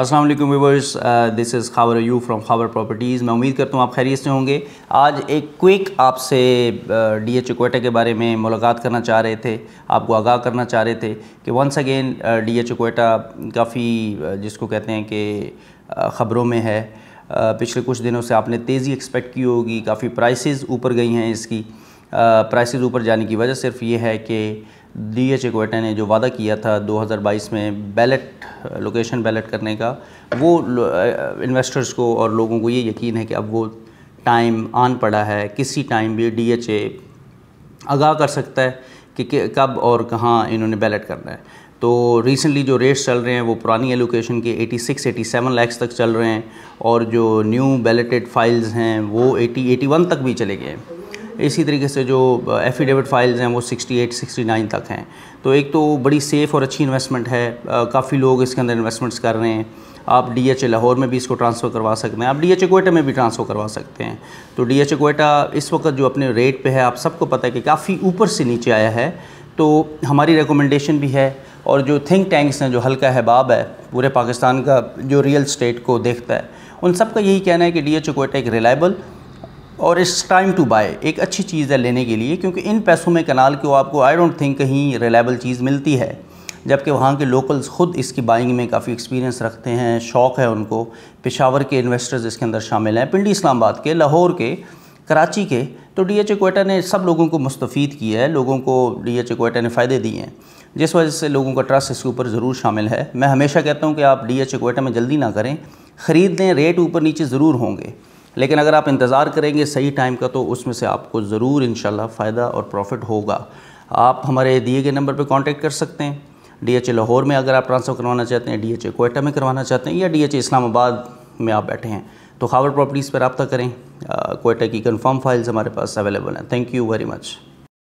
अस्सलाम वालेकुम viewers this is Khabar you from Khabar Properties मैं उम्मीद करता हूँ आप खैरियत से होंगे आज एक क्विक आपसे डी एच इक्वेटा के बारे में मुलाकात करना चाह रहे थे आपको आगाह करना चाह रहे थे कि वंस अगेन डी एच इक्वेटा काफ़ी जिसको कहते हैं कि ख़बरों में है पिछले कुछ दिनों से आपने तेज़ी एक्सपेक्ट की होगी काफ़ी प्राइसेस ऊपर गई हैं इसकी प्राइसेस ऊपर जाने की वजह सिर्फ ये है कि डी एच ने जो वादा किया था 2022 में बैलेट लोकेशन बैलेट करने का वो इन्वेस्टर्स को और लोगों को ये यकीन है कि अब वो टाइम आन पड़ा है किसी टाइम भी डी एच ए आगाह कर सकता है कि, कि कब और कहाँ इन्होंने बैलेट करना है तो रिसेंटली जो रेट्स चल रहे हैं वो पुरानी एलोकेशन के 86 87 लाख तक चल रहे हैं और जो न्यू बैलेटेड फाइल्स हैं वो 80 81 तक भी चले गए हैं इसी तरीके से जो एफिडेविट फाइल्स हैं वो 68, 69 तक हैं तो एक तो बड़ी सेफ़ और अच्छी इन्वेस्टमेंट है काफ़ी लोग इसके अंदर इन्वेस्टमेंट्स कर रहे हैं आप डी एच लाहौर में भी इसको ट्रांसफ़र करवा सकते हैं आप डी एच कोयटा में भी ट्रांसफ़र करवा सकते हैं तो डी एच कोयटा इस वक्त जो अपने रेट पे है आप सबको पता है कि काफ़ी ऊपर से नीचे आया है तो हमारी रिकमेंडेशन भी है और जो थिंक टैंक्स हैं जो हल्का हबाब है पूरे पाकिस्तान का जो रियल स्टेट को देखता है उन सब का यही कहना है कि डी एच कोयटा एक रिलायबल और इट्स टाइम टू बाय एक अच्छी चीज़ है लेने के लिए क्योंकि इन पैसों में कनाल को आपको आई डोंट थिंक कहीं रिलायबल चीज़ मिलती है जबकि वहाँ के लोकल्स ख़ुद इसकी बाइंग में काफ़ी एक्सपीरियंस रखते हैं शौक़ है उनको पेशावर के इन्वेस्टर्स इसके अंदर शामिल हैं पिंडी इस्लामाबाद के लाहौर के कराची के तो डी एच कोयटा ने सब लोगों को मुस्तफ़ किया है लोगों को डी एच कोयटा ने फ़ायदे दिए हैं जिस वजह से लोगों का ट्रस्ट इसके ऊपर ज़रूर शामिल है मैं हमेशा कहता हूँ कि आप डी एच कोयटा में जल्दी ना करें ख़रीद लें रेट ऊपर नीचे ज़रूर होंगे लेकिन अगर आप इंतज़ार करेंगे सही टाइम का तो उसमें से आपको ज़रूर इन फ़ायदा और प्रॉफिट होगा आप हमारे दिए गए नंबर पर कॉन्टैक्ट कर सकते हैं डी एच ए लाहौर में अगर आप ट्रांसफ़र करवाना चाहते हैं डी एच ए कोयटा में करवाना चाहते हैं या डी एच ए इस्लामाबाद में आप बैठे हैं तो खावर प्रॉपर्टीज़ पर रबता करें कोयटा की कन्फर्म फाइल्स हमारे पास अवेलेबल हैं थैंक यू वेरी मच